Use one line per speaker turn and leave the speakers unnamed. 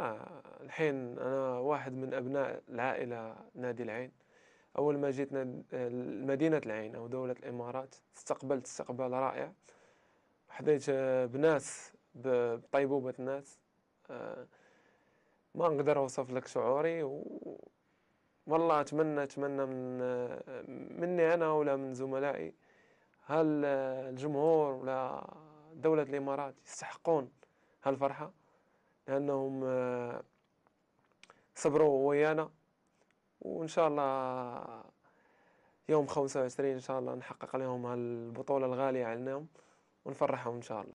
آه الحين أنا واحد من أبناء العائلة نادي العين أول ما جيت مدينة العين أو دولة الإمارات استقبلت استقبال رائع حظيت آه، بناس بطيبوبة الناس آه، ما نقدر أوصف لك شعوري و... والله أتمنى أتمنى من آه، مني أنا ولا من زملائي هل الجمهور ولا دولة الإمارات يستحقون هالفرحة؟ لأنهم آه، صبروا ويانا وإن شاء الله يوم 25 إن شاء الله نحقق لهم هالبطولة الغالية عندنا ونفرحهم إن شاء الله